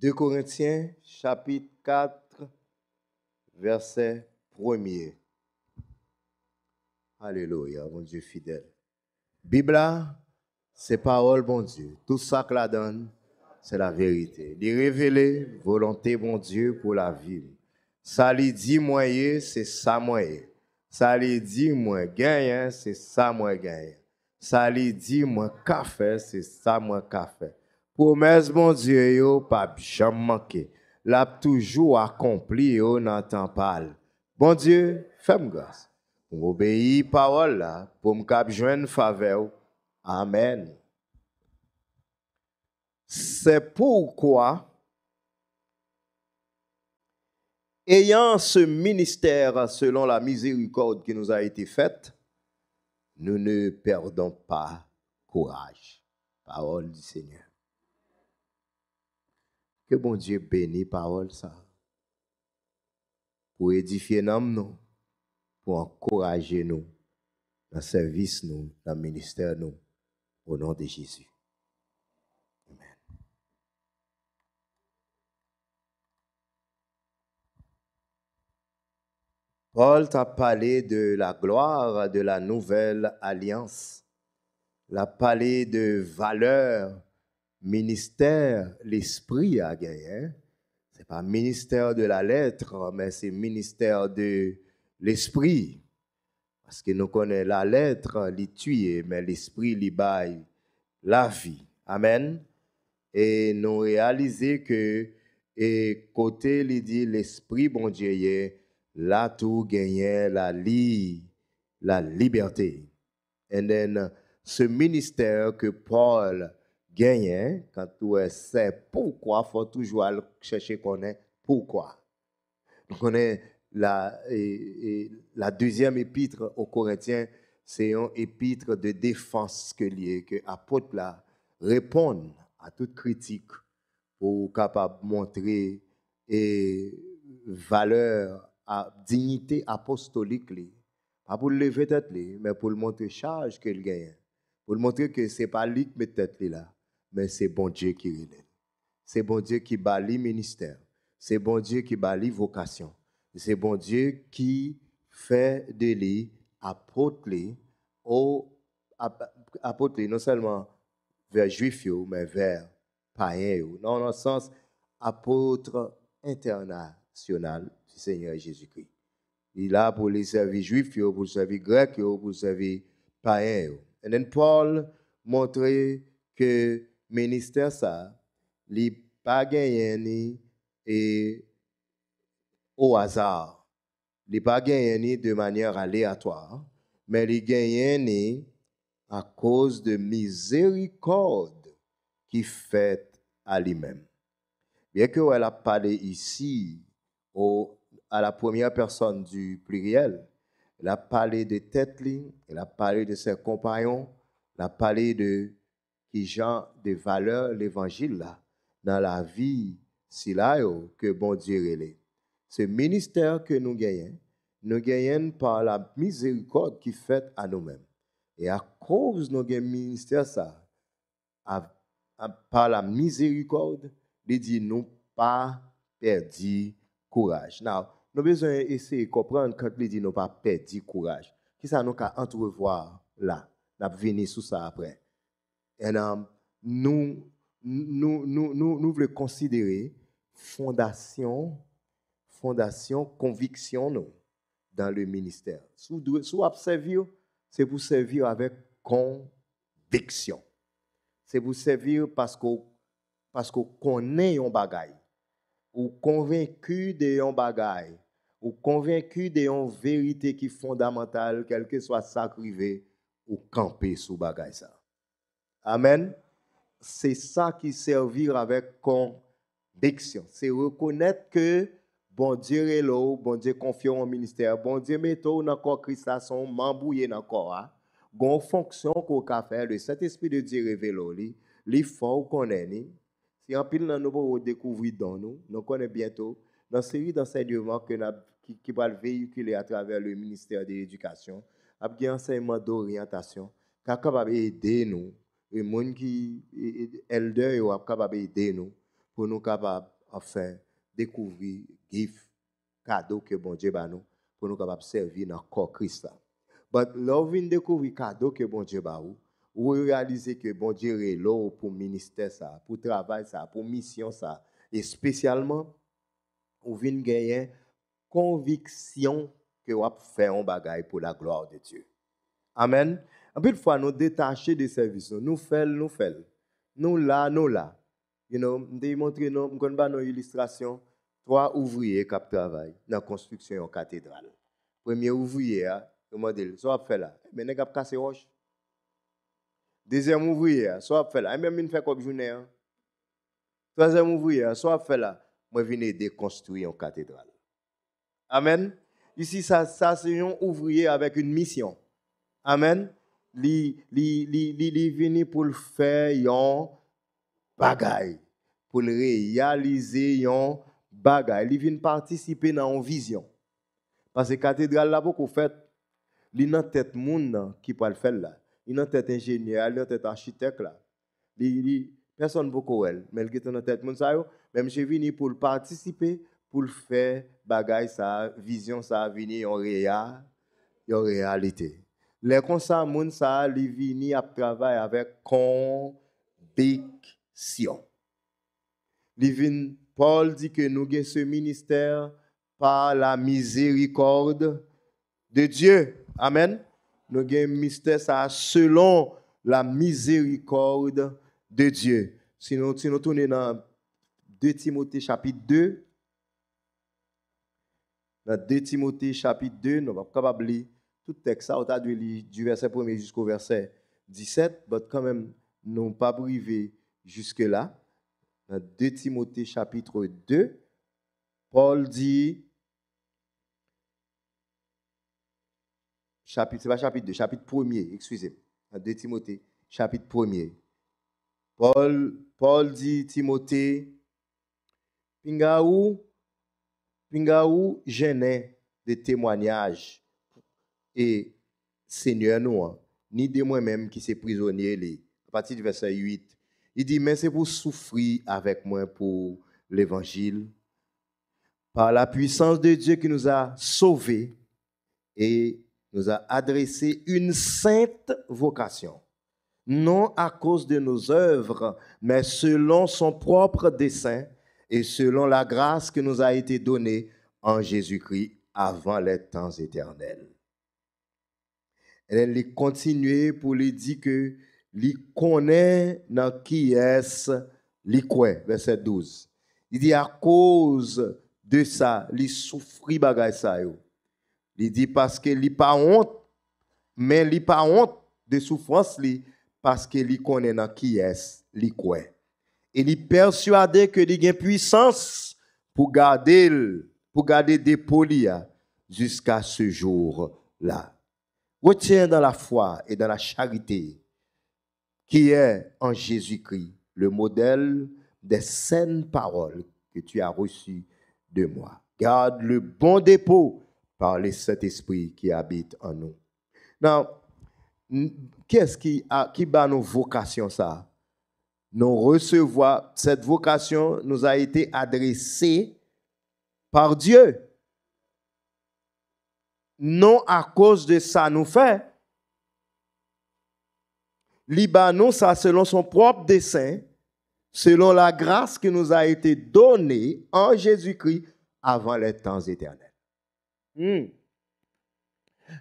2 Corinthiens, chapitre 4, verset 1er. Alléluia, mon Dieu fidèle. Bible, c'est parole, bon Dieu. Tout ça que la donne, c'est la vérité. Il révéler volonté, mon Dieu, pour la vie. Ça lui dit moyen, c'est ça moi, Ça lui dit moi gagne, c'est ça moi gagne. Ça lui dit moi café, c'est ça moi café. Promesse, bon Dieu, yo, pas jamais manqué. L'a toujours accompli, on n'entend pas. Bon Dieu, fais-moi grâce. obéis parole pour me cap joindre faveur. Amen. C'est pourquoi, ayant ce ministère selon la miséricorde qui nous a été faite, nous ne perdons pas courage. Parole du Seigneur bon Dieu bénisse parole ça. Pour édifier nous, pour encourager nous dans le service nous, dans le ministère nous, au nom de Jésus. Paul t'a parlé de la gloire de la nouvelle alliance. la palais de valeur ministère l'esprit a gagné. C'est pas ministère de la lettre, mais c'est ministère de l'esprit. Parce que nous connaissons la lettre, les mais l'esprit, les baille la vie. Amen. Et nous réaliser que, et côté, il dit l'esprit, bon Dieu, là tout gagné, la la liberté. Et then, ce ministère que Paul gagner quand tu sais pourquoi, faut toujours aller chercher qu'on est pourquoi. Donc on est la, et, la deuxième épître aux Corinthiens, c'est une épître de défense que lié, que apôtre là répond à toute critique pour capable montrer et valeur à dignité apostolique pas pour lever tête mais pour le montrer charge qu'il gagne pour le montrer que c'est pas lui qui met tête là mais c'est bon Dieu qui relève. C'est bon Dieu qui bâlit ministère. C'est bon Dieu qui bâlit vocation. C'est bon Dieu qui fait de lui apôtre non seulement vers juifs mais vers païens non dans le sens apôtre international du Seigneur Jésus-Christ. Il a pour les servir juifs pour les servir grecs pour les servir païens. Et Paul montrait que ministère ça, les pas gagné ni et au hasard. Les pas gagné de manière aléatoire, mais les gagné ni à cause de miséricorde qui fait à lui-même. Bien que elle a parlé ici au, à la première personne du pluriel, elle a parlé de Tetli, elle a parlé de ses compagnons, elle a parlé de ki jan de valeur l'Evangil la, nan la vi si la yo, ke bon Diyore le. Se minister ke nou genyen, nou genyen pa la mizerykode ki fet anou men. E a kouz nou gen minister sa, pa la mizerykode, li di nou pa perdi kouraj. Nou, nou bezon ese kopran kak li di nou pa perdi kouraj. Ki sa nou ka antrevoar la, nap veni sou sa aprej. nous, nous, nous, nous, nous voulons considérer fondation, fondation, conviction dans le ministère. Sous, sous servir, c'est vous servir avec conviction. C'est vous servir parce que parce connaissez connaît un bagage, ou convaincu de un bagage, ou convaincu de une vérité qui fondamentale, quel que soit sacrivé, ou camper sous bagage ça. Amen. C'est ça qui servir avec conviction. C'est reconnaître que bon Dieu est là, bon Dieu confie au ministère, bon Dieu met en dans corps Christ à son mambouillé dans corps. Bon hein. fonction qu'on a faire, le Saint-Esprit de Dieu révèle, il faut qu'on ait. Si en pile dans nous découvrir dans nous, nous connaissons bientôt dans série d'enseignements qui, qui va véhiculer à travers le ministère de l'Éducation, il y a un enseignement d'orientation qui va capable aider, nous et gens qui elder yo capable aider nous pour nous capable faire découvrir gifts cadeau que bon Dieu ba nous pour nous capable servir dans corps Christ but loving découvrir cadeau que bon Dieu ba ou ou réaliser que bon Dieu est là pour ministère ça pour travail ça pour mission ça et spécialement ou vinn gagner conviction que vous fait un bagage pour la gloire de Dieu amen en plus, fois, nous détachons des services. Nous faisons, nous faisons. Nous là, nous là. You know, je montrer nous, nous avons une illustration. Trois ouvriers qui travaillent dans la construction de la cathédrale. Premier ouvrier, je ah, me dis, ça va faire là. Mais nous avons cassé roche. Deuxième ouvrier, soit va faire là. Et même une fait comme journée. Troisième ouvrier, ah, soit va là. Moi, je viens de construire une cathédrale. Amen. Ici, ça, ça c'est un ouvrier avec une mission. Amen. Il est venu pour faire des bagaille, pour le réaliser choses. bagaille. est venu participer dans une vision. Parce que la cathédrale là beaucoup fait, li pas tête monde qui peut le faire là. Li nan tête ingénieur, li nan tête d'architecte là. Li, li, personne beaucoup elle, mais il est dans tête monde ça yo, même j'ai venu pour participer pour faire bagaille Sa vision ça venir en réa, en réalité. Les consa moun sa li vini ap avec conviction. Paul dit que nous avons ce ministère par la miséricorde de Dieu. Amen. Nous avons un ministère selon la miséricorde de Dieu. Si nous, si nous dans 2 Timothée chapitre 2, dans 2 Timothée chapitre 2, nous allons capables tout texte, ça, on a dû du verset 1 er jusqu'au verset 17, mais quand même, non pas privé jusque-là. Dans 2 Timothée chapitre 2, Paul dit, chapitre, c'est pas chapitre 2, chapitre 1er, excusez-moi, dans 2 Timothée chapitre 1 Paul, Paul dit, Timothée, Pingaou, Pingaou gênait des témoignages et Seigneur nous, hein, ni de moi-même qui suis prisonnier, à partir du verset 8, il dit, mais c'est pour souffrir avec moi pour l'évangile, par la puissance de Dieu qui nous a sauvés et nous a adressé une sainte vocation, non à cause de nos œuvres, mais selon son propre dessein et selon la grâce qui nous a été donnée en Jésus-Christ avant les temps éternels. Elle a continue pour lui dire que lui connaît dans qui est lui verset 12. Il dit à cause de ça, il souffrit bagay Il dit parce que il pas honte, mais il pas honte de souffrance parce que connaît dans qui est lui Et il persuadé que il a puissance pour garder pour garder des polia jusqu'à ce jour-là. Retiens dans la foi et dans la charité qui est en Jésus-Christ le modèle des saines paroles que tu as reçues de moi. Garde le bon dépôt par le Saint-Esprit qui habite en nous. Now, qu'est-ce qui, qui bat nos vocations, ça? Nous recevons, cette vocation nous a été adressée par Dieu non à cause de ça nous fait. Libanon, ça selon son propre dessein, selon la grâce qui nous a été donnée en Jésus-Christ avant les temps éternels. Hmm.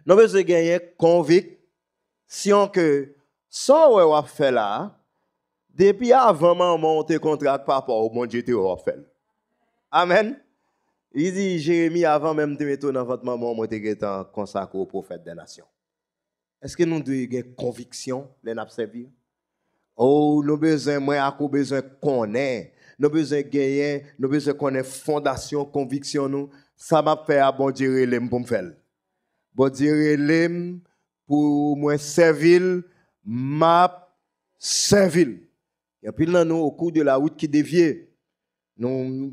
Nous avons gagner conviction que ça, ou a fait là, depuis avant on monter contrat par rapport au mon Dieu, tu fait. Amen. Il dit, Jérémie, avant même de mettre dans votre maman, moi, je consacré au prophète des nations. Est-ce que nous devons avoir conviction, les servir? Oh, nous besoin, moi, à quoi besoin connaître? Nous besoin gagner, nous besoin connaître fondation, conviction, nous. Ça m'a fait abondir ah, bon Dieu, pour me faire. Bon Dieu, pour moi, servir, m'a servir. Et puis là, nous, au cours de la route qui dévie. nous,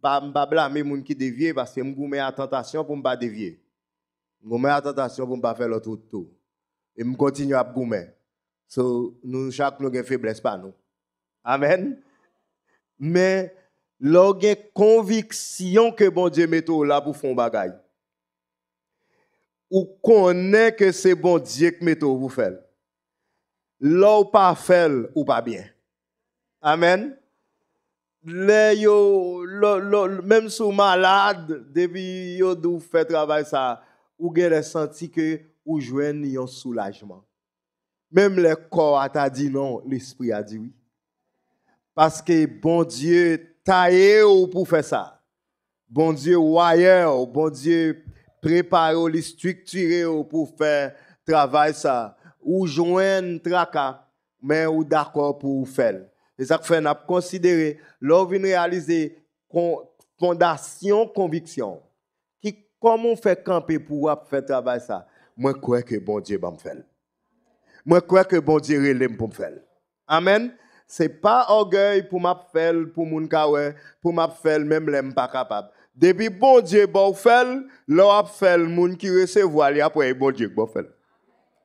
pas pas blâmer gens qui dévié parce que me à tentation pour ne pas dévier. Me à tentation pour ne pas faire l'autre tour. Et je continue à goumer. So nous chaque nous une faiblesse pas nous. Amen. Mais l'orgue conviction que bon Dieu met là pour faire bagaille. Ou connaît que c'est bon Dieu qui met pour faire. l'au pas faire ou pas bien. Amen même si vous malade, depuis yo vous fait travail ça, vous avez senti que vous jouez un soulagement. Même le corps a dit non, l'esprit a dit oui. Parce que bon Dieu taillé pour faire ça. Bon Dieu wire, bon Dieu préparé, structuré pour faire travail ça. Ou un tracas, mais ou d'accord pour faire. Et ça fait avons considéré, Nous avons réalisé fondation conviction. Qui, comment on fait camper pour faire travail ça? Moi, je crois que bon Dieu va me faire. Moi, je crois que bon Dieu là pour me faire. Amen. Ce n'est pas orgueil pour ma faire, pour mon kawe, pour ma faire, même l'aime pas capable. Depuis bon Dieu, bon faire, l'on faire, moun qui recevoir, après bon Dieu, bon faire.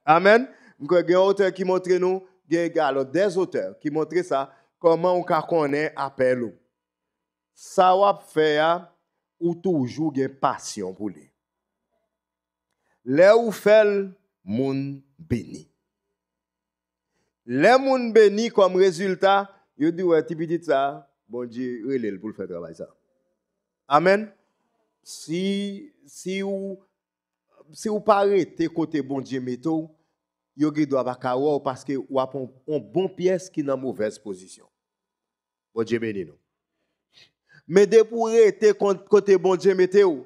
Amen. Il y a qui montre nous, il y des auteurs qui montrent ça. Koman ou ka konen apel ou. Sawap feya ou toujou gen pasyon pou li. Le ou fel moun beni. Le moun beni kom rezultat, yo di wè tipi dit sa, bon di relèl pou l'fèk rabay sa. Amen. Si ou pare te kote bon di metou, yo doit pas parce que ou a une bonne pièce qui est dans mauvaise position. Bon Dieu bénis nous. Mais de pour être côté bon Dieu mettez-vous.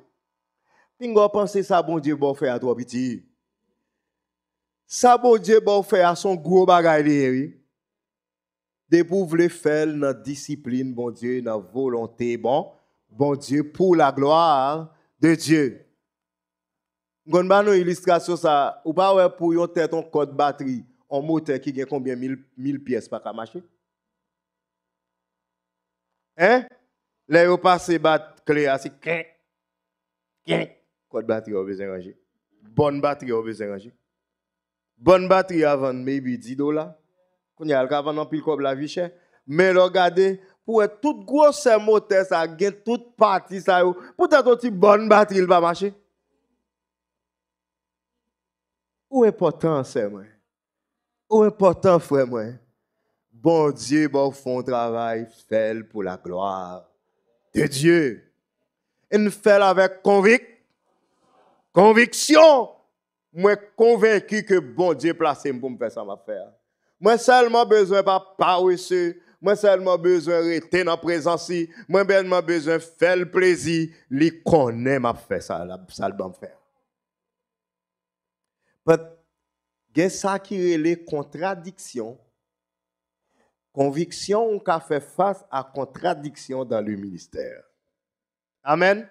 Pingo penser ça bon Dieu bon fait à toi petit. Ça bon Dieu bon fait à son gros bagage De pour le faire dans discipline bon Dieu, na volonté bon bon Dieu pour la gloire de Dieu. Gon ba illustration ça, ou pas ouais pour yon tête on code batterie, on moteur qui gagne combien 1000 mille pièces pas ka marcher. Hein Là yo passe bat clé c'est quin quin code batterie ou besoin ranger. Bonne batterie ou besoin ranger. Bonne batterie avant maybe 10 dollars. Qu'on y a avant en pile comme la vie chère. Mais regardez pour tout gros moteur ça gagne toute partie ça. Peut-être une bonne batterie il va marcher. Ou important, c'est moi. Ou important, frère, moi. Bon Dieu, bon fond travail, fait pour la gloire de Dieu. Il fait avec conviction. conviction. Moi, convaincu que bon Dieu placé pour me faire ça, ma faire. Moi, seulement besoin pas paresseux. Moi, seulement besoin rester dans la présence. Moi, pas ben, besoin faire le plaisir. Lui connaît ma fait ça, ça le faire. C'est ça qui est les contradictions. Conviction ou qu'a fait face à contradiction dans le ministère. Amen.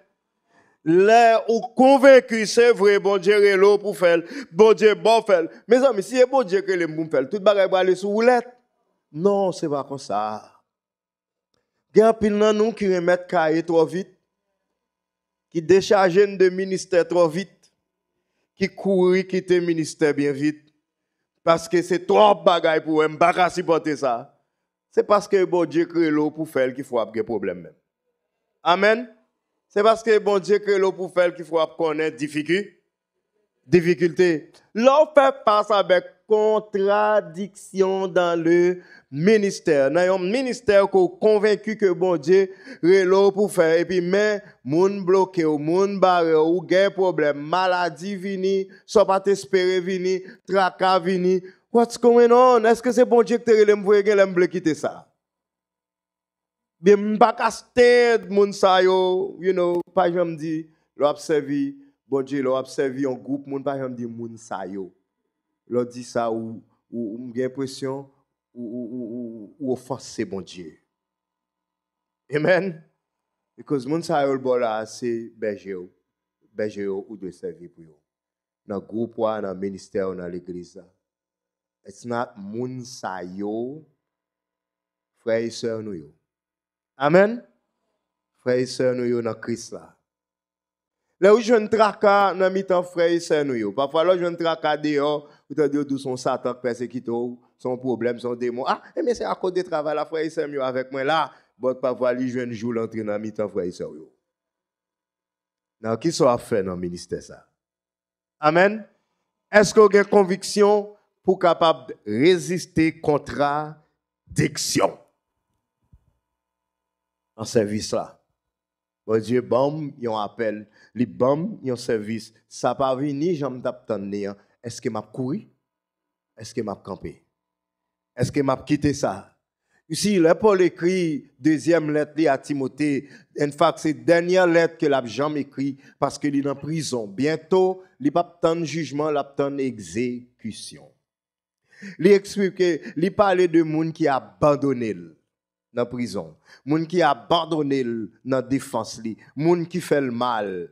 L'air ou convaincu, c'est vrai, bon Dieu est l'eau pour faire. Bon Dieu est bon fait. Mes amis, si c'est bon Dieu que les gens fassent, tout va aller la roulette. Non, ce n'est pas comme ça. Il y a un pillan qui remettent le cahier trop vite. Qui décharge le ministère trop vite qui courit quitter le ministère bien vite parce que c'est trop bagaille pour eux, pas supporter ça. C'est parce que bon Dieu crée l'eau pour faire qu'il faut avoir problème même. Amen. C'est parce que bon Dieu crée l'eau pour faire qu'il faut connaître difficulté. Difficulté. L'eau fait passe avec contradiction dans le ministère. Dans un ministère qu'on convaincu que bon Dieu là pour faire et puis mais moun bloqué ou moun barré ou gain problème, maladie vini, soit pas espérer vini, tracas vini. What's going on? Est-ce que c'est bon Dieu que tu relèves pour que l'aime quitter ça? Bien m'pa ka stand moun sa yo, you know, pas jamais dit l'observer, bon Dieu l'observer en groupe moun pas jamais dit moun sa yo leur dit ça ou ou j'ai l'impression ou, ou, ou ou c'est bon Dieu. Amen. Because moun sa yo l'bol là, c'est berger ou, berger ou de servir pour yo. Dans groupe ou dans ministère dans l'église. It's not moun sa yo, frère et sœur nous yo. Amen. Frère et sœur nous yo dans Christ là. Là où je ne traka dans mi-temps frères et sœur nous yo. Parfois là je ne traka dehors vous avez tout son Satan qui oh, son problème, son démon. Ah, eh, mais c'est à cause de travail, la frère et mieux avec moi là. Bon, voir les jeunes jouent l'entrée dans mi-temps, frère et sœurs. Non, qui ça a fait dans le ministère ça? Amen. Est-ce qu'on a une conviction pour capable de résister contre diction? En service là. Bon Dieu, bon, ils ont appel. Les bon, ils ont service. Ça pas venir, j'aime t'attendre. Hein est-ce que m'a couru Est-ce que m'a campé Est-ce que m'a quitté ça Ici, le Paul écrit deuxième lettre à Timothée. En fait, c'est dernière lettre que l'a jamais écrit parce qu'il est en prison. Bientôt, il n'a pas jugement, il a exécution. Il explique, il parle de monde qui a abandonné dans la prison, monde qui a abandonné dans la défense, monde qui fait le mal.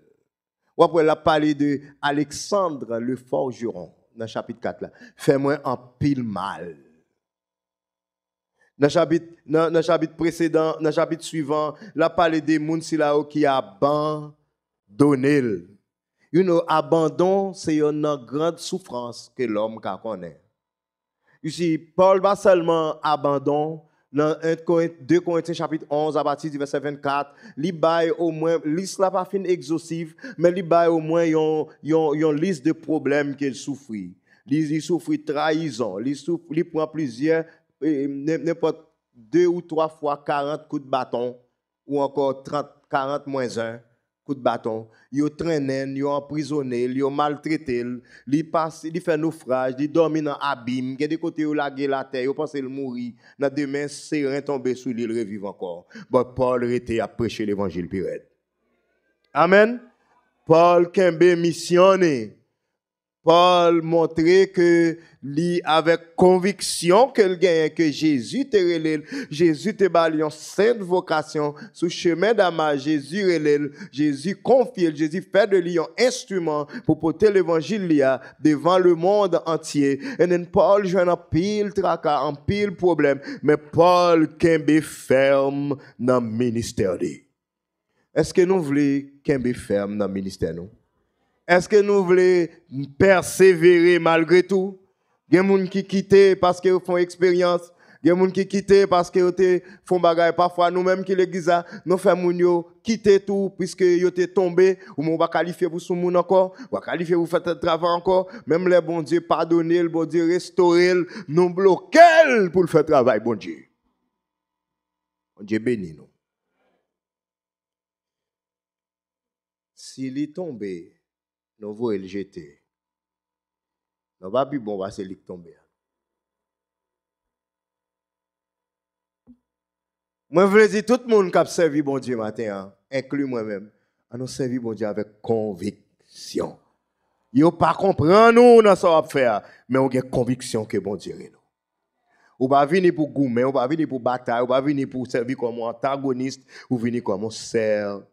Ou après, parler de Alexandre le forgeron, dans le chapitre 4. Là. Fais-moi un pile mal. Dans le chapitre, précédent, dans le chapitre suivant, La a parlé des gens qui abandonné. You know, abandon, c'est une grande souffrance que l'homme connaît. Ici, Paul, va seulement abandon, dans 2 Corinthiens chapitre 11 à partir du verset 24, li bail au moins liste la pas fin exhaustive, mais li bail au moins yon, yon, liste de problèmes qu'il souffrit. Il souffrit trahison, il prend plusieurs n'importe deux ou trois fois 40 coups de bâton ou encore 30 40 moins 1 de bâton. Ils traîné, ils emprisonnés, ils maltraité, ils passent, ils font naufrage, ils dormi dans l'abîme. Des côtés où lagué la terre, ils passé qu'ils mourir. Dans demain, serein tombé sous l'île, revivre encore. Bon, Paul était à prêcher l'évangile pirate. Amen. Paul Kembe missionné Paul montrait que lui avec conviction qu'il gagne que Jésus te relève, Jésus te balle sainte vocation sous chemin d'Ama, Jésus relève, Jésus confie, Jésus fait de lui un instrument pour porter l'évangile devant le monde entier. Et then Paul joue un pile tracas, un pile problème, mais Paul qu'embe ferme dans le ministère. Est-ce que nous voulons soit ferme dans le ministère est-ce que nous voulons persévérer malgré tout Il y a des gens qui quittent parce qu'ils font expérience. Il y a des gens qui quittent parce qu'ils font bagarre. Parfois, nous-mêmes qui l'église, nous faisons quitter tout puisque ils été tombés. Ou on va qualifier pour ce monde encore. On va qualifier pour faire travail encore. Même les bon Dieu pardonner, le bon Dieu restaurer, nous bloquer pour faire travail, bon Dieu. Bon Dieu bénit nous. S'il est tombé, nous voulons le jeter. Nous va plus bon, va se tomber. Moi, je veux dire, tout le monde qui a servi bon Dieu matin, hein, inclus moi-même, a servi bon Dieu avec conviction. Yo pas comprendre nous dans ce qu'on faire, mais on a conviction que bon Dieu est nous. On pas venir pour ne on pas venir pour bataille, on pas venir pour servir comme antagoniste, ou venir comme serviteur,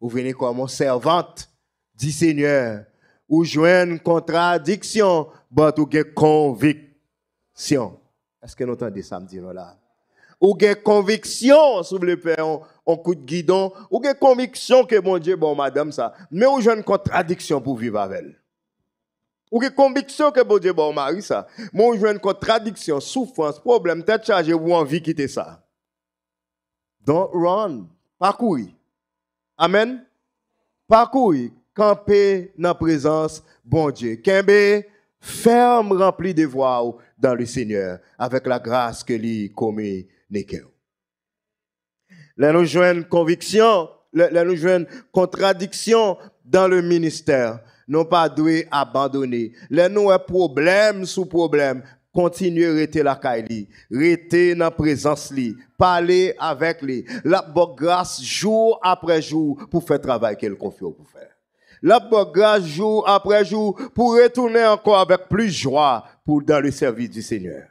ou venir comme servante dit Seigneur, ou une contradiction, mais ou une conviction. Est-ce que nous entendez ça, me là? Ou une conviction sur le père, on, on, coup de guidon, ou une conviction que mon Dieu, bon madame ça, mais ou une contradiction pour vivre avec elle. Ou une conviction que bon Dieu, bon mari ça, mais ou une contradiction, souffrance, problème, tête chargée ou envie quitter ça. Don't run, pas Amen. Parcourir camper dans la présence, bon Dieu. Kembe, ferme, rempli de voix dans le Seigneur, avec la grâce que lui commet Là, nous jouons conviction, là, nous jouons contradiction dans le ministère. Nous pas dû abandonner. Là, nous avons problème sous problème. Continuez à rester la caille, rester dans la présence, parler avec lui. La grâce jour après jour pour faire le travail qu'elle confie pour faire. La grâce jour après jour pour retourner encore avec plus joie pour dans le service du Seigneur.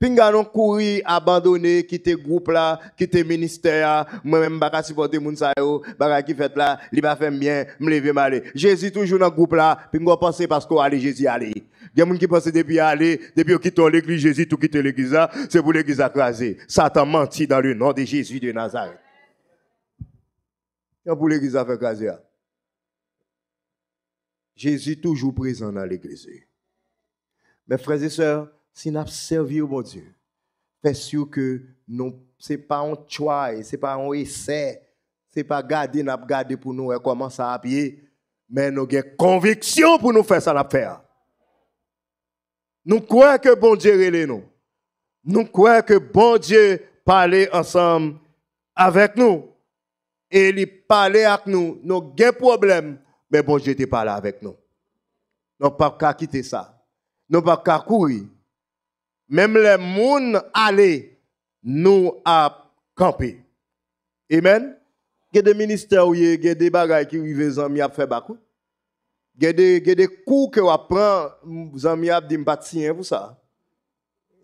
non courir, abandonné, quitter groupe là, quitter ministère, moi-même, baka supporter moun sa yo, baka qui fait là, li va faire bien, me lever mal. Jésus toujours dans le groupe là, pas penser parce qu'on allait, Jésus aller. Il y a moun qui pense depuis aller, depuis quitter l'église, Jésus tout quitter l'église là, c'est pour l'église écraser. Satan menti dans le nom de Jésus de Nazareth. C'est pour l'église à faire écraser Jésus toujours présent dans l'église. Mes frères et sœurs, si nous servi au bon Dieu, faites sûr que ce n'est pas un choix, ce n'est pas un essai, ce n'est pas garder, nous garder pour nous et commencer à pied, mais nous avons conviction pour nous faire ça nous Nous croyons que bon Dieu est nous. Nous croyons que bon Dieu parle ensemble avec nous. Et il parle avec nous. Nous avons des problèmes. Ben bon, jete pa la avèk nou. Nou pa kakite sa. Nou pa kakoui. Mem le moun ale nou ap kampe. Amen? Gede minister ou ye, gede bagay ki ou yve zanmi ap fè bakou. Gede kou ke wap pran, zanmi ap di mbatsyen pou sa.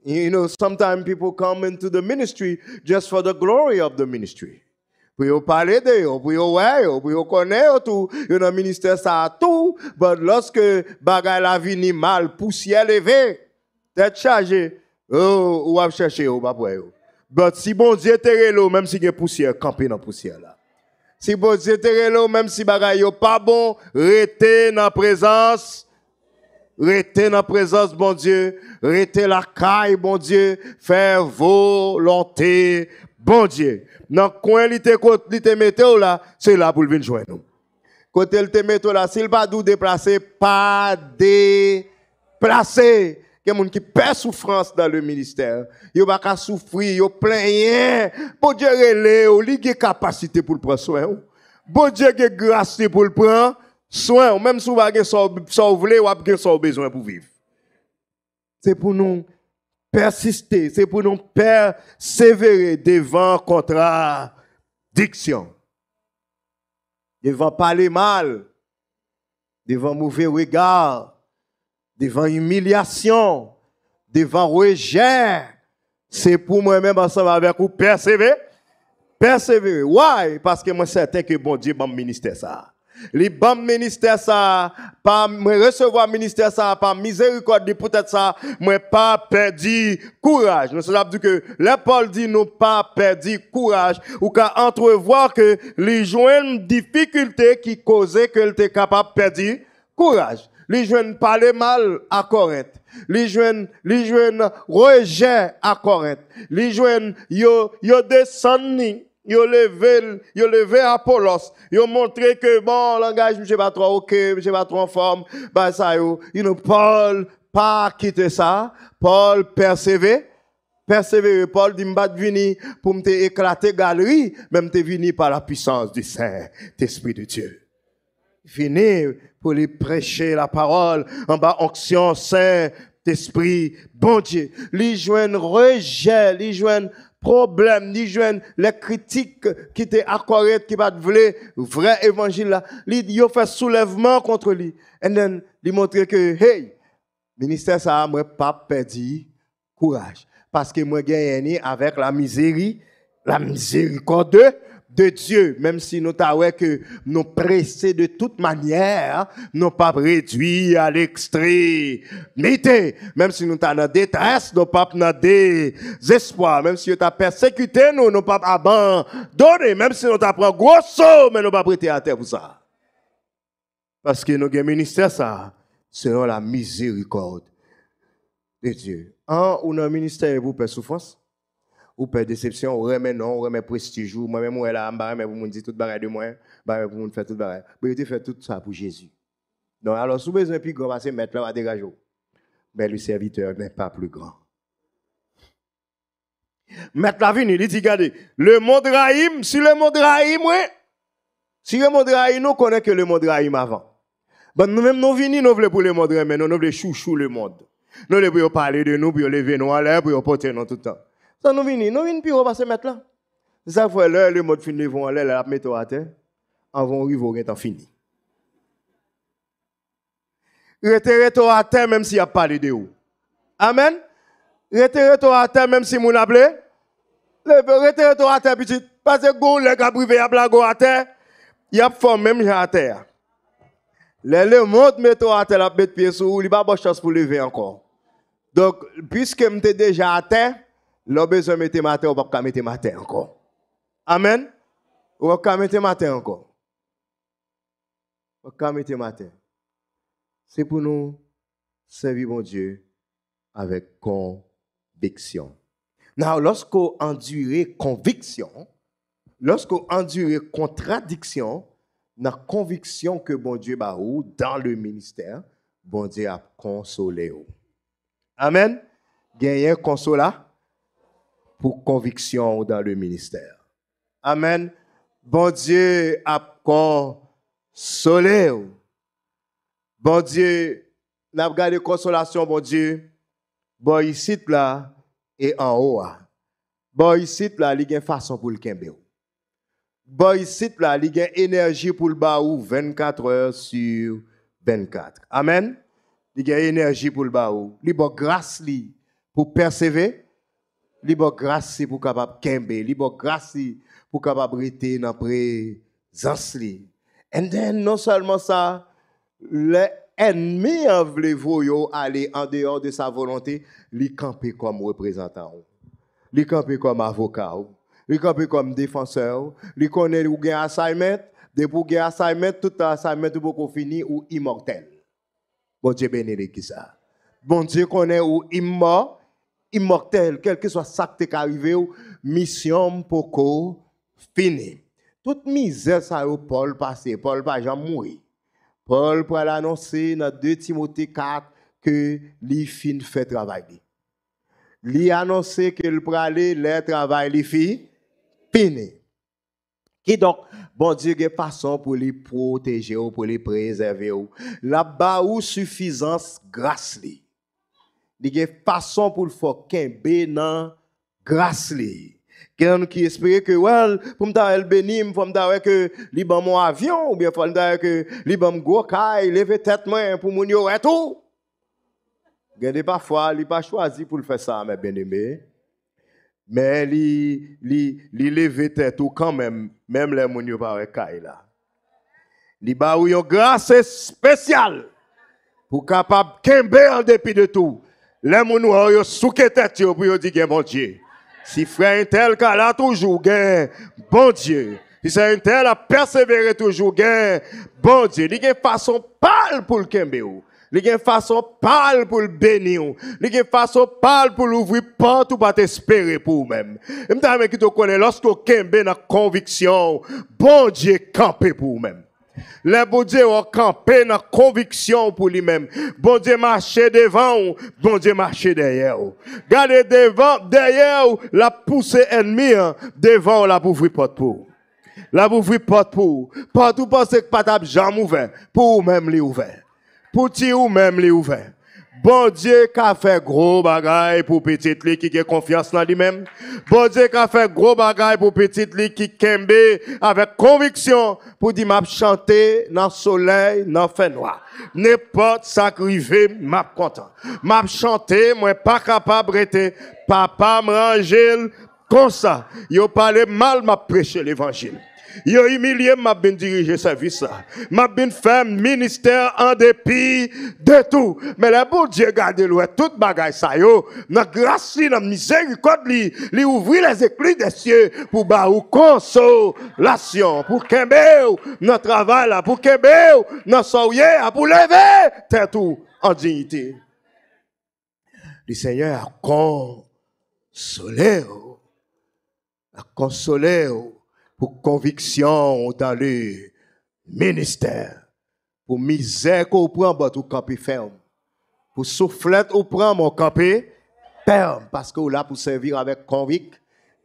You know, sometimes people come into the ministry just for the glory of the ministry. pour yo parler de yo, pour yo ouais pour yo connaître tout, yo un ministère ça tout, mais lorsque bagay la vie ni mal, poussière levée, tête chargée, oh, ou à chercher ou pas pour yo. Mais e si bon Dieu te l'eau, même si y a poussière, camper dans poussière là. Si bon Dieu te l'eau, même si bagay yo pas bon, rete dans présence, Restez dans présence, bon Dieu. Restez la caille, bon Dieu. Faire volonté, bon Dieu. Dans le coin, il te mette là, c'est là pour le venir joindre. Quand il te s'il là, s'il pas d'où déplacer, pas déplacer. Il y a des gens qui perdent souffrance dans le ministère. Ils ne peuvent pas souffrir, ils ne plaignent. Oh, oh. Bon Dieu, il y a capacité pour le prendre soin. Bon oh. Dieu, il y a grâce pour le prendre soin. Même si pas vous avez besoin pour vivre. C'est pour nous persister, c'est pour nous persévérer devant contradiction. Devant parler mal, devant mauvais regard, devant humiliation, devant rejet. C'est pour moi-même ensemble avec vous persévérer. Persévérer. Why? Parce que moi certain que bon Dieu m'a ministère ça les bons ministère ça, pas recevoir ministère ça, par miséricorde, peut-être ça, moi pas perdu courage. Nous cela dit que les Paul dit nous pas perdu courage, ou qu'à entrevoir que les jeunes difficultés qui causaient que était capable de perdre courage. Les jeunes parler mal à Corinthe. Les jeunes, les jeunes rejet à Corinthe. Les jeunes, yo, yo descendent ils ont levé, Apollos. Ils ont montré que bon, langage, sais pas trop ok, sais pas trop en forme. Bah, ça, yo. You know, Paul, pas quitter ça. Paul persévé. Persévérer, Paul dit, pas vini pour me éclater galerie, même t'es venu par la puissance du Saint-Esprit de Dieu. Vini pour lui prêcher la parole en bas onction saint esprit bon Dieu. Lui joignent rejet, lui joignent problème, lui joignent les critiques qui étaient qui pas voulu vrai évangile là. fait soulèvement contre lui. Et then, lui montrer que, hey, ministère ça, moi pas perdu courage. Parce que moi gagné avec la misérie, la miséricorde de Dieu, même si nous t'avons que nous de toute manière, nous pas réduits à l'extrémité, même si nous t'avons la détresse, nous pas dans désespoir, même si nous t'avons persécuté, nous nous pas abandonné, même si nous t'avons gros saut, mais nous pas prêté à terre pour ça. Parce que nous avons ministère ça, selon la miséricorde de Dieu. Un ou un ministère pour paix souffrance, ou pas déception, ou remet non, ou remet prestige, ou moi-même, ou elle a un mais pour me dites tout barrage de moi, barrage pour me faire tout barrage. Mais il fait tout ça pour Jésus. Donc, alors, sous besoin plus grand, passé mettre là à dégager. Mais le serviteur n'est pas plus grand. Mettre la vie il dit, regardez, le monde raïm, si le monde Rahim, ouais, si le monde raïm, nous connaît que le monde raïm avant. Bon, nous-mêmes, nous venons, nous voulons pour le monde mais nous voulons chouchou le monde. Nous voulons parler de nous, pour lever nous à l'air, pour porter nous tout le temps. Ça nous vient, nous vient puis on va se mettre là. Ça fait l'heure, le mode fin de vont aller, la mettre à terre. Avant rivo, en fini. Retirez toi à terre, même s'il n'y a pas de ou. Amen. Retirez toi à terre, même si mon appelé. Retirez toi à terre, petit. Parce que gon, les gars privé, à blague à terre. Il y a forme même à terre. Le monde met à terre, la bête pied sous, il n'y a pas de chance pour lever encore. Donc, puisque je suis déjà à terre, l'on besoin mettre matin, ou ne peut pas mettre matin encore. Amen. Ou ne peut pas mettre matin encore. On matin. C'est pour nous servir mon Dieu avec conviction. Now, lorsqu'on endure conviction, lorsqu'on endure contradiction, la conviction que bon Dieu baou dans le ministère, bon Dieu a consolé. Amen. Gagnez consola pour conviction dans le ministère. Amen. Bon Dieu a consolé. Bon Dieu, n'a gardé consolation, bon Dieu. Bon ici là et en haut. Ah. Bon ici là, il y a une façon pour le kembe. Bon ici là, il y énergie pour le baou 24 heures sur 24. Amen. Il y énergie pour le baou. Il y a grâce pour persévérer Libre grâce pour capable kembe, libre grâce pour capable rester dans présence Et non seulement ça, les ennemis voulu aller en dehors de sa volonté, li camper comme représentant, li camper comme avocat, li camper comme défenseur, li connaît ou gain assignment, de pour gain assignment, tout assignment pour fini ou immortel. Bon Dieu bénit qui ça. Bon Dieu connaît ou immortel immortel, quel que soit ça qui est arrivé, mission pour fini. Toute misère ça au Paul passé, Paul pas jamais mourir. Paul pour l'annoncer dans 2 Timothée 4 que les fin fait travail. Lui annoncé qu'il pour aller le travail lui fini. Qui donc bon Dieu est façon pour les protéger, pour les préserver. Là-bas où suffisance grâce lui il y a une façon pour le faire qu'un dans grâce. qui espérait que, well, pour me béni, pour me dire avion, ou bien faut dire que, liban mon gros caille, lever tête pour mon yo et tout. Regardez parfois, il pas choisi pour le faire ça, mes Mais il tête quand même, même les pas a une grâce spéciale pour capable en de tout les moun noirs yo souke tête pour dire bon Dieu. Si frère tel ka toujours bon Dieu. Si c'est un tel a persévéré toujours bon Dieu. Il y a une façon pâle pour le kembe ou. Il y façon pâle pour le bénir. Il y a une façon pâle pour l'ouvrir porte ou pas t'espérer pour vous-même. Et m'ta qui te connaît lorsque kembe dans conviction, bon Dieu campé pour vous-même. Le bon Dieu a campé dans conviction pour lui-même. Bon Dieu marchait devant ou, bon Dieu marchait derrière ou. Gardez devant, derrière ou, la poussée ennemie, hein, devant ou, la bouvri porte pour. La bouvri porte pour. Partout pensez que pas ta jambe ouvert, pour ou même les ouvert. Pour ti ou même les ouvert. Bon Dieu qui a fait gros bagaille pour petite lui qui a confiance dans lui-même. Bon Dieu qui a fait gros bagaille pour petite lui qui kembe avec conviction pour dire m'a chanter dans le soleil, dans le feu noir. N'importe ça qui m'a content. M'a chanté, moi pas capable rester. Papa rangé comme ça. Yo parlé mal, m'a prêché l'évangile. Yo a humilié, m'a bien dirigé service. M'a bien fait ministère en dépit de tout. Mais le bon Dieu garde gardé tout bagaille ça yo. Dans grâce li, dans miséricorde li, li ouvrit les écluses des cieux pour ba ou consolation, pour kembe ou dans travail pour kembe ou dans soyez, pour lever tête tout en dignité. Le Seigneur a consolé, a consolé pour conviction le ministère, pour misère qu'on prend dans tout campé ferme, pour soufflette qu'on prend mon capé ferme, parce que là pour servir avec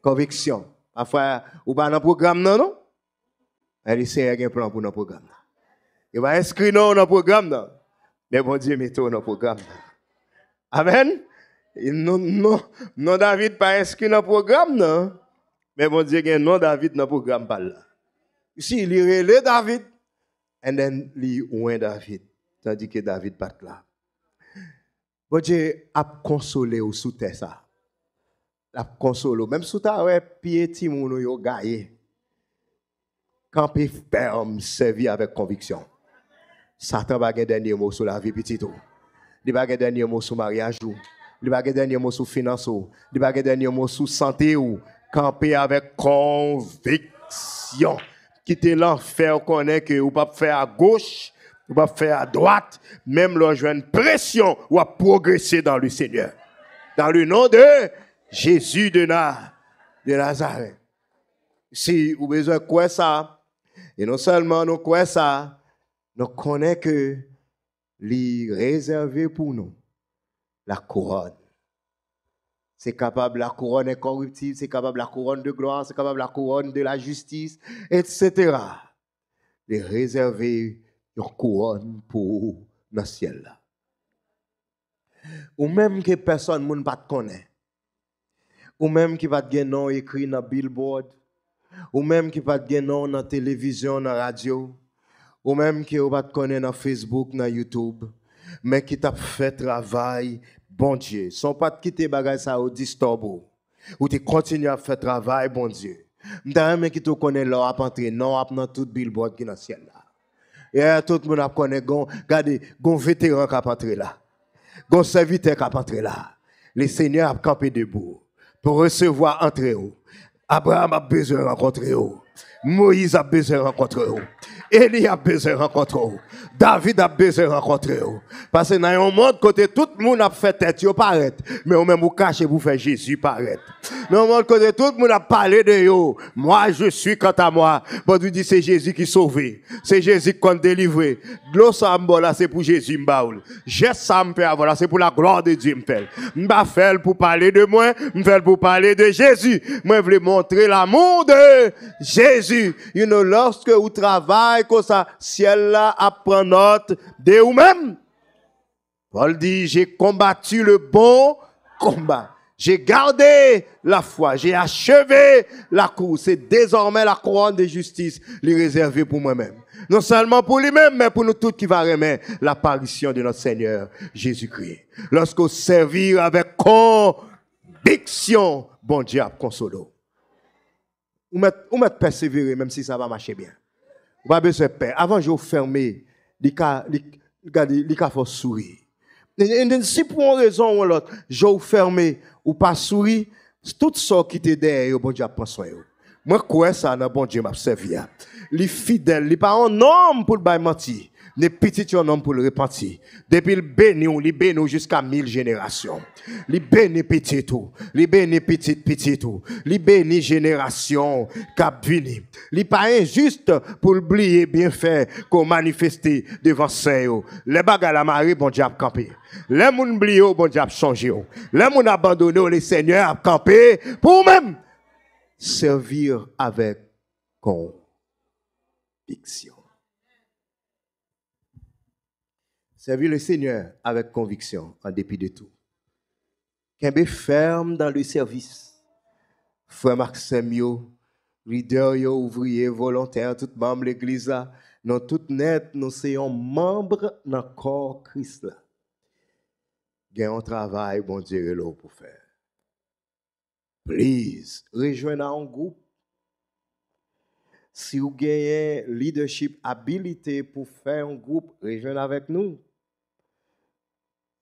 conviction. Parfois, on pas dans le programme, non, Elle essaie un plan pour notre programme. Il va inscrire dans le programme, non? Mais bon Dieu, mettez dans le programme. Amen? Non, non, non, David pas inscrit dans le programme, non? Mais mon Dieu, il y nom David dans le programme Si il Ici, il relève David, Et then il un David, tandis que David part là. Mon Dieu a consolé ou sous ça. La consolé, même sous ta ouais, piété mon yo tu Camper ferme, servi avec conviction. Satan va gagner dernier mot sur la vie petit tout. Il va gagner dernier mot sur mariage ou. Il va gagner dernier mot sur finance ou. Il va gagner dernier mot sur santé ou camper avec conviction. Quitter l'enfer, on connaît que ou pas faire à gauche, ou pas faire à droite, même lorsque une pression, ou à progresser dans le Seigneur. Dans le nom de Jésus de, Nazareth. Si vous besoin de quoi ça, et non seulement nous croyons ça, nous connaissons que les réservé pour nous la couronne c'est capable la couronne incorruptible, c'est capable la couronne de gloire, c'est capable la couronne de la justice, etc. De réserver une couronne pour dans ciel Ou même que personne ne te connaît. Ou même qui va te nom écrit dans billboard. Ou même qui va te nom dans télévision, dans radio. Ou même qui va te connaître dans Facebook, dans YouTube. Mais qui t'a fait travail bon Dieu. Sans pas quitter bagage ça au disturbo. Ou tu continues à faire travail, bon Dieu. M'ta mais qui te connaît là, à entrer non, à dans tout billboard qui dans le ciel là. Et tout le monde a connaît gon, regardez, gon vétéran qui a entré là. Gon serviteur qui a entré là. Le Seigneur a campé debout pour recevoir entre eux. Abraham a besoin de rencontrer eux. Moïse a besoin de rencontrer eux. Eli a besoin de rencontrer David a besoin de rencontrer Parce que dans un monde côté tout le monde a fait tête, vous paraît. Mais vous même vous cachez pour faire Jésus paraître. Dans le monde côté tout le monde a parlé de vous, Moi, je suis quant à moi. Bon, vous dis c'est Jésus qui sauve. C'est Jésus qui a délivré. L'eau là, c'est pour Jésus m'baoul. J'ai ça ah, c'est pour la gloire de Dieu ne M'ba faire pour parler de moi, m'fait pour parler de Jésus. Moi, je voulais montrer l'amour de Jésus. You lorsque vous travaillez que ça, ciel là apprend note de ou même. Paul dit, j'ai combattu le bon combat. J'ai gardé la foi, j'ai achevé la course. C'est désormais la couronne de justice, les réservée pour moi-même. Non seulement pour lui-même, mais pour nous tous qui va remettre l'apparition de notre Seigneur Jésus-Christ. Lorsqu'on servir avec conviction, bon diable, consolo. Ou mettre persévérer, même si ça va marcher bien. Avant de peur. Avant, je fermé, il faut sourire. Et si pour une raison ou l'autre, je ferme ou pas sourire, tout ça qui était derrière, bon Dieu, prend soin. Moi, je crois que ça, bon Dieu m'a servi. Hein. Les fidèles, les parents, non, pour le mentir. Ne petit un homme pour le repentir. Depuis le béni, on béni jusqu'à mille générations. Le béni petit tout. Li béni petit petit tout. Li béni génération cap vini. Li injuste pour oublier bien fait qu'on manifesté devant Saint. Les bagages la marée, bon diable campé. Les moun oublié, oh, bon diable changé. Oh. Les moun abandonné, oh, les seigneurs a pour même servir avec conviction. servir le Seigneur avec conviction, en dépit de tout. soit ferme dans le service. Frère Maxime, leader, ouvrier, volontaire, tout membre de l'Église, nous tous net, nous sommes membres dans le corps Christ. Il y a un travail, bon Dieu, pour faire. Please, rejoignez un groupe. Si vous avez leadership habilité pour faire un groupe, rejoignez avec nous.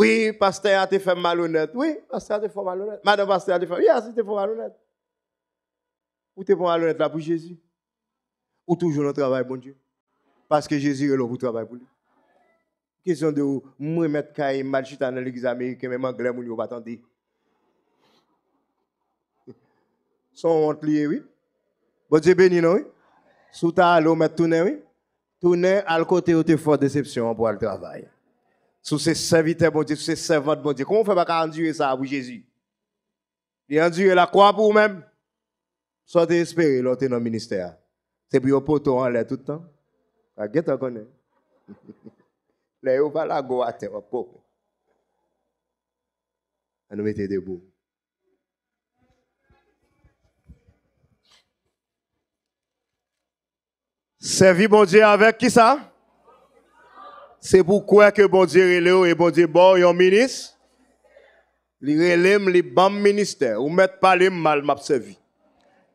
Oui, pasteur a été fait malhonnête. Oui, pasteur a été fait malhonnête. Madame pasteur a été fait, oui, a fait malhonnête. Ou êtes malhonnête là pour Jésus. Ou toujours le travail, bon Dieu. Parce que Jésus est là pour travailler pour lui. Question de moi mettre mal dans l'église américaine, même anglais, mon pas attendre. Son honte lié, oui. Bon béni, non, oui. Sous ta Vous mettre tourner, oui. Tourner à côté où tu fort déception pour le travail sous ses serviteurs, bon Dieu, sous ses servantes, bon Dieu. Comment on fait pas endurer ça pour Jésus? Il endure la croix pour vous-même. Sortez espéré, l'autre dans le ministère. C'est pour poteau en l'air tout le temps. de ah, guette en connaît. Là, il va la go à terre, pauvre. On nous mettre debout. Servir bon Dieu avec qui ça? C'est pourquoi que bon Dieu relève et bon Dieu bon yon ministre. Li le les bons ministères. Ou met pas les mal servi.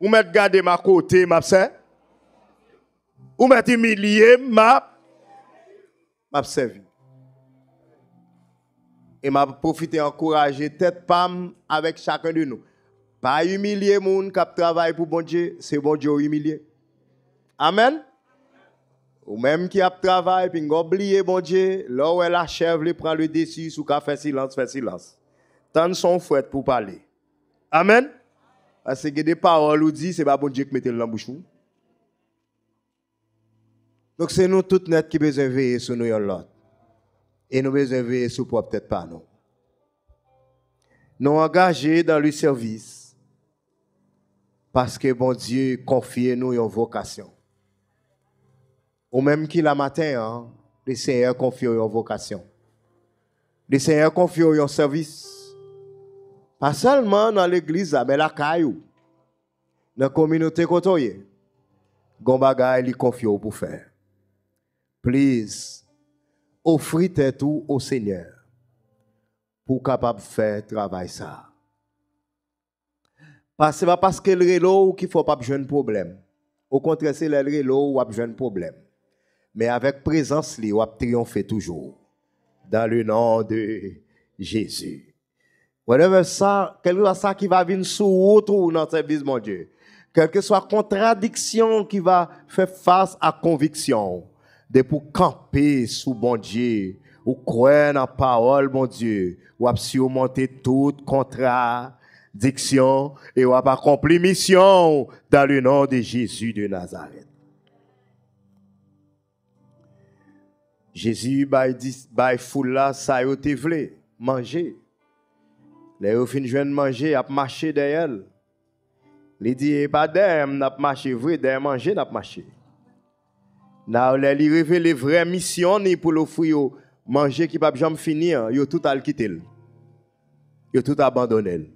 Ou met garder ma côté Vous Ou met humilié m'a servi. Et m'a profité encourager tête pam avec chacun de nous. Pas humilier moun qui travaillent pour bon Dieu, c'est bon Dieu humilié. Amen. Ou même qui a travaillé, puis oublié, bon Dieu, là où elle achève, il prend le dessus, sous qu'a fait silence, fait silence. Tant son fouette pour parler. Amen. Parce que des paroles ou dit, c'est pas bon Dieu qui mette le bouche. Donc c'est nous toutes net qui besoin veiller sur nous l'autre. Et nous besoin veiller sur peut-être pas nous. Nous engagés dans le service parce que bon Dieu confie nous une vocation ou même qui la matin, hein, le Seigneur confie en vocation. Le Seigneur confie un service. Pas seulement dans l'église, mais la caillou. Dans la communauté côtoyée. Gombaga, il confie pour faire. Please, offrez tout au Seigneur pour capable faire travail ça. Parce que pas parce que le relo qu'il faut pas jeune problème. Au contraire, c'est le relo ou a jeune problème mais avec présence, ou va triompher toujours. Dans le nom de Jésus. Whatever ça, quel que ça qui va venir sous autre dans le service, mon Dieu. Quelle que soit contradiction qui va faire face à conviction, de pour camper sous mon Dieu, ou croire en la parole, mon Dieu, ou surmonter toute contradiction et ou accompli mission dans le nom de Jésus de Nazareth. Jésus by foule là, ça yo te vle, manger. Les yo fin de eh, manger, a marché derrière elle. Il dit, pas d'air, n'a pas vrai, derrière manger, n'a les vraie mission pour l'offrir manger qui pas jamais finir, hein. yo tout al quitter. Yo tout abandonné.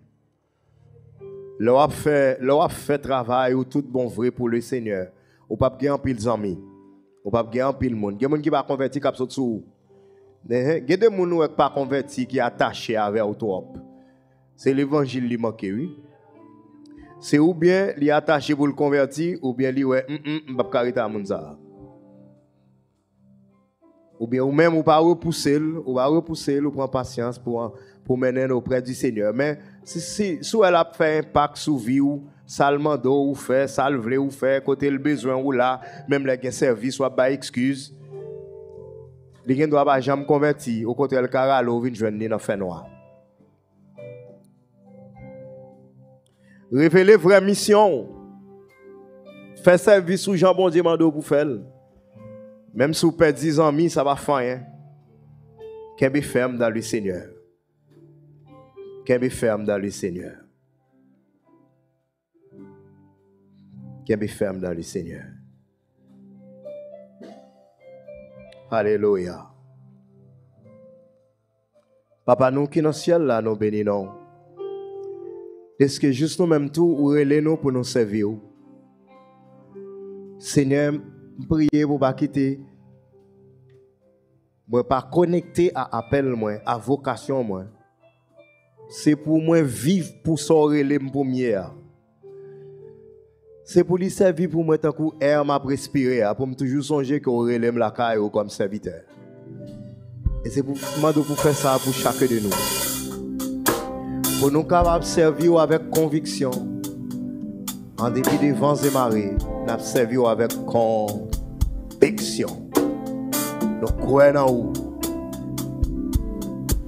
Lo a fait, il fait travail ou tout bon vrai pour le Seigneur. Ou pas qui en pile mis ou pas gagner pile monde. Il y a monde qui pas convertir qui sont sous. Il y a des gens qui pas converti qui hein, attaché avec toi. C'est l'évangile qui manque, oui. C'est ou bien il est attaché pour le convertir ou bien il ouais, hum, hum, va pas carita moun ça. Ou bien ou même ou pas repousser, ou pas repousser, ou prend patience pour pour mener auprès du Seigneur. Mais si si sous elle a fait un impact sous vie ou Salmando ou fait, ça ou fait, côté le besoin ou là, même les gens service ou pas excuse. Les gens doivent pas jamais convertir, au côté le caral ou une jeune dans fait noir. Révéler vraie mission. Faire service ou Jean Bon Dieu pour faire. Même si vous perdez 10 amis, ça va faire Qu'elle hein. Qu'un ferme dans le Seigneur. Qu'un ferme dans le Seigneur. qui est ferme dans le Seigneur. Alléluia. Papa, nous qui dans le ciel, là, nous bénissons. Est-ce que juste nous-mêmes tout, ou nous pour nous servir? Seigneur, priez pour ne pas quitter. Je pas connecté à appel, moi, à vocation. Moi. C'est pour moi vivre pour sortir les premières. C'est pour lui servir pour moi tant que air m'a respiré, hein, pour me toujours songer qu'on relève la caille comme serviteur. Et c'est pour moi vous faire ça pour chacun de nous. Pour nous capables servir avec conviction, en dépit des vents et marées, nous servir avec conviction. Nous croyons en nous.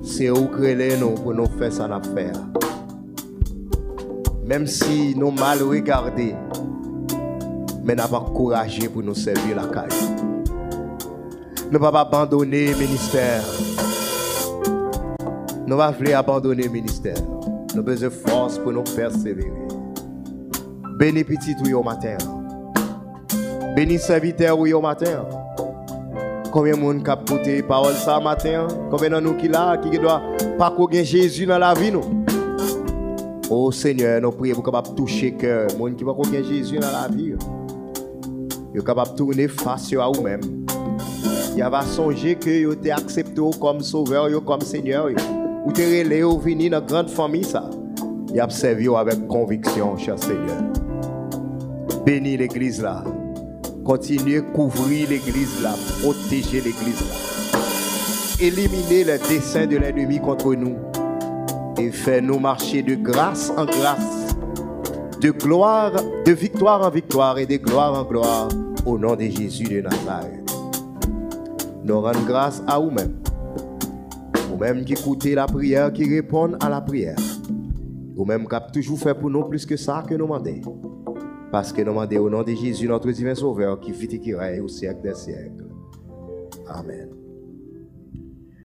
C'est nous pour nous faire ça Même si nous mal regardons mais n'a pas encouragé pour nous servir la caille. Nous ne pas abandonner le ministère. Nous ne pas abandonner le ministère. Nous avons besoin de force pour nous persévérer. Béni petit oui au matin. Béni serviteur oui au matin. Combien de monde qui a écouté parole ça matin? Combien de nous qui là, qui doit pas qu'on Jésus dans la vie nous? Oh Seigneur, nous prions pour capable toucher cœur, monde qui va connaître Jésus dans la vie. Vous capable de tourner face à vous-même. Vous va songer que vous êtes accepté comme sauveur, comme Seigneur. Vous êtes relé, au venir dans la grande famille. Ça. Vous servi avec conviction, cher Seigneur. Bénis l'église là. Continuez à couvrir l'église là, protéger l'église là. Éliminez les desseins de l'ennemi contre nous et fais-nous marcher de grâce en grâce de gloire, de victoire en victoire et de gloire en gloire, au nom de Jésus de Nazareth. Nous rendons grâce à vous-même, vous-même qui écoutez la prière, qui répondez à la prière, vous-même qui avez toujours fait pour nous plus que ça que nous demandons. Parce que nous demandons au nom de Jésus, notre divin Sauveur, qui vit et qui règne au siècle des siècles. Amen.